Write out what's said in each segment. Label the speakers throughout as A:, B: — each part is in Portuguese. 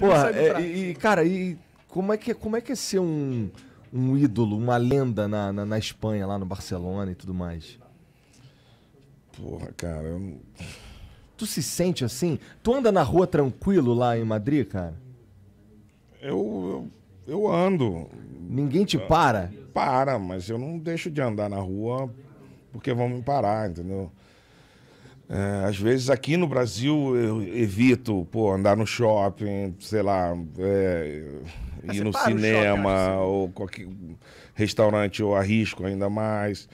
A: Porra, é, e, cara, e como é que, como é, que é ser um, um ídolo, uma lenda na, na, na Espanha, lá no Barcelona e tudo mais? Porra, cara, eu não... Tu se sente assim? Tu anda na rua tranquilo lá em Madrid, cara? Eu, eu, eu ando. Ninguém te para? Para, mas eu não deixo de andar na rua porque vão me parar, entendeu? É, às vezes aqui no Brasil eu evito pô, andar no shopping, sei lá, é, é ir no cinema shopping, assim. ou qualquer restaurante eu arrisco ainda mais.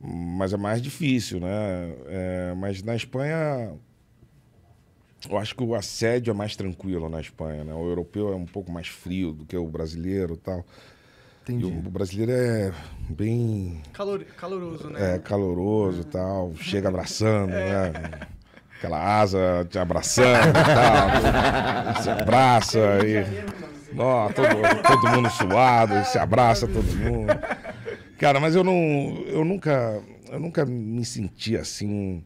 A: Mas é mais difícil, né? É, mas na Espanha, eu acho que o assédio é mais tranquilo na Espanha, né? O europeu é um pouco mais frio do que o brasileiro tal. Entendi. E o brasileiro é bem. Calor, caloroso, né? É, caloroso e tal. Chega abraçando, é. né? Aquela asa te abraçando e tal. se abraça e. Ó, todo, todo mundo suado, se abraça todo mundo. Cara, mas eu não. Eu nunca. Eu nunca me senti assim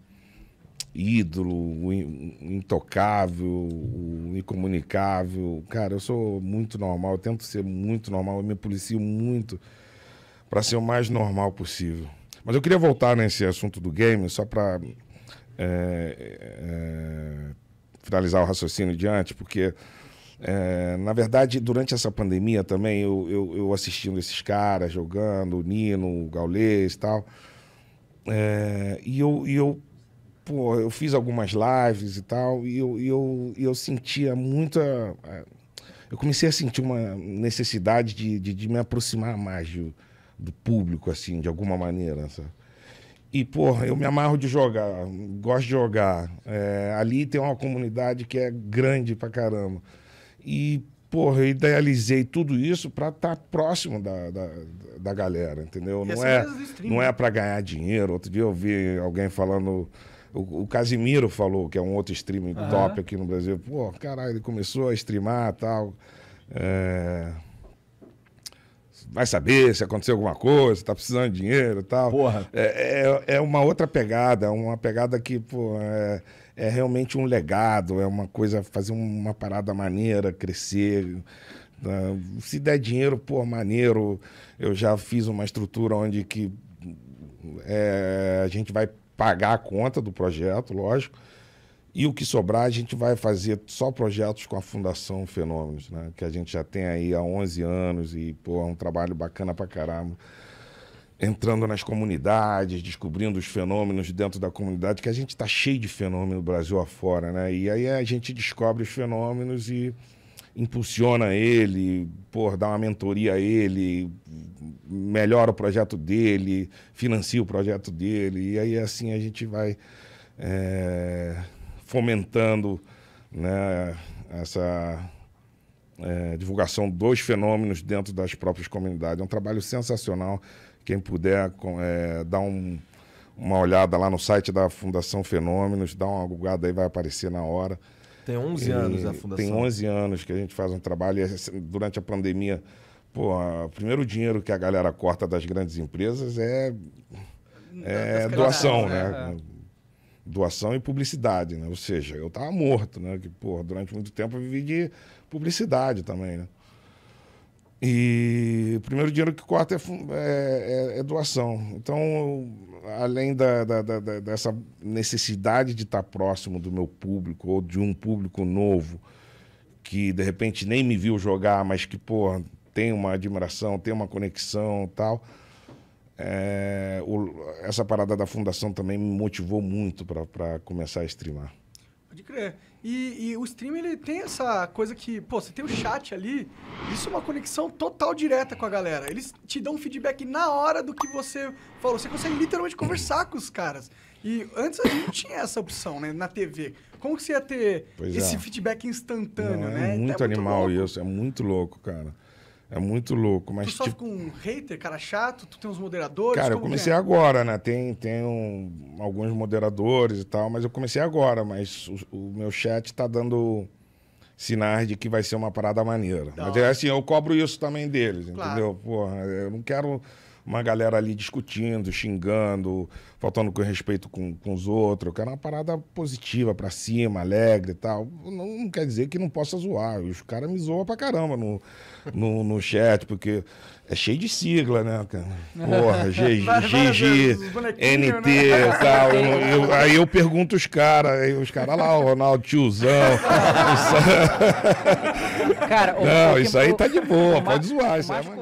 A: ídolo, o intocável, o incomunicável. Cara, eu sou muito normal, eu tento ser muito normal, eu me policio muito para ser o mais normal possível. Mas eu queria voltar nesse assunto do game, só para é, é, finalizar o raciocínio diante, porque, é, na verdade, durante essa pandemia também, eu, eu, eu assistindo esses caras jogando, o Nino, o Gaulês e tal, é, e eu, e eu pô, eu fiz algumas lives e tal, e eu, eu, eu sentia muita. É, eu comecei a sentir uma necessidade de, de, de me aproximar mais do, do, público, assim, de alguma maneira. Sabe? E, porra, eu me amarro de jogar, gosto de jogar. É, ali tem uma comunidade que é grande pra caramba. E, porra, eu idealizei tudo isso pra estar tá próximo da, da, da, galera, entendeu? Não assim é, não é pra ganhar dinheiro. Outro dia eu vi alguém falando o, o, Casimiro falou, que é um outro streaming uhum. top aqui no Brasil. Pô, caralho, ele começou a streamar e tal. É... Vai saber se aconteceu alguma coisa, tá precisando de dinheiro e tal. Porra. É, é, é, uma outra pegada, é uma pegada que, pô, é, é realmente um legado, é uma coisa, fazer uma parada maneira, crescer. Né? Se der dinheiro, pô, maneiro. Eu já fiz uma estrutura onde que é, a gente vai pagar a conta do projeto, lógico. E o que sobrar, a gente vai fazer só projetos com a Fundação Fenômenos, né? que a gente já tem aí há 11 anos e pô, é um trabalho bacana pra caramba. Entrando nas comunidades, descobrindo os fenômenos dentro da comunidade, que a gente está cheio de fenômeno Brasil afora, né? E aí a gente descobre os fenômenos e impulsiona ele, por dá uma mentoria a ele, melhora o projeto dele, financia o projeto dele. E aí assim a gente vai é, fomentando né, essa é, divulgação dos fenômenos dentro das próprias comunidades. É um trabalho sensacional. Quem puder é, dar um, uma olhada lá no site da Fundação Fenômenos, dá uma googada aí, vai aparecer na hora. Tem 11 e anos a fundação. Tem 11 anos que a gente faz um trabalho. E é durante a pandemia, pô, o primeiro dinheiro que a galera corta das grandes empresas é, é, doação, né? né? É. Doação e publicidade, né? Ou seja, eu tava morto, né? Que, pô, durante muito tempo eu vivi de publicidade também, né? E o primeiro dinheiro que corta é, é, é, é doação. Então, além da, da, da, dessa necessidade de estar próximo do meu público ou de um público novo que de repente nem me viu jogar, mas que, pô, tem uma admiração, tem uma conexão tal. É, o, essa parada da fundação também me motivou muito para começar a streamar. Pode crer. E, e, o stream, ele tem essa coisa que, pô, você tem o chat ali, isso é uma conexão total direta com a galera. Eles te dão feedback na hora do que você falou. Você consegue literalmente conversar com os caras. E antes a gente não tinha essa opção, né, na TV. Como que você ia ter pois esse é. feedback instantâneo, não, é né? Então é muito, é muito animal louco. isso, é muito louco, cara. É muito louco. Mas, tu sofre tipo... com um hater, cara chato? Tu tem uns moderadores? Cara, eu é? comecei é? agora, né? Tem, tem um, alguns moderadores e tal, mas eu comecei agora. Mas o, o meu chat tá dando sinais de que vai ser uma parada maneira. Não. Mas é assim, eu cobro isso também deles, claro. entendeu? Porra, eu não quero uma galera ali discutindo, xingando, faltando com respeito com, com os outros. Eu quero uma parada positiva, pra cima, alegre e tal. Não, não quer dizer que não possa zoar. Os caras me zoam pra caramba no, no, no, chat, porque é cheio de sigla, né, cara? Porra, G, GG, NT né? e tal. Eu, eu, aí eu pergunto os caras, aí os caras lá, o Ronaldo, tiozão.
B: cara, não, isso aí tá de
A: boa, pode zoar, isso aí é maneiro.